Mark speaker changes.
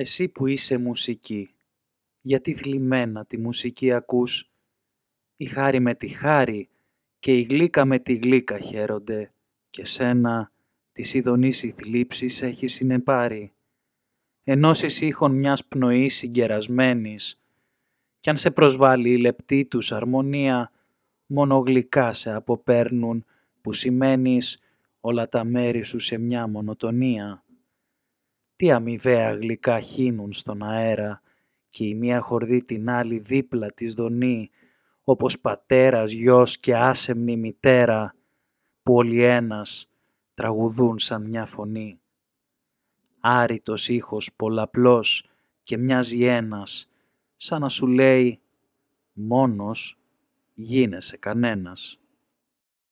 Speaker 1: Εσύ που είσαι μουσική, γιατί θλιμμένα τη μουσική ακούς, η χάρη με τη χάρη και η γλύκα με τη γλύκα χαίρονται, και σένα της ειδονής θλίψης έχει συνεπάρει. Ενώσεις ήχων μιας πνοής συγκερασμένης, κι αν σε προσβάλλει η λεπτή τους αρμονία, μόνο γλυκά σε αποπέρνουν, που σημαίνεις όλα τα μέρη σου σε μια μονοτονία τι αμοιβαία γλυκά χύνουν στον αέρα και η μία χορδή την άλλη δίπλα της δονεί, όπως πατέρας, γιος και άσεμνη μητέρα, που όλοι ένας τραγουδούν σαν μια φωνή. Άρητος ήχος πολλαπλός και μοιάζει ένας, σαν να σου λέει «μόνος γίνεσαι κανένας».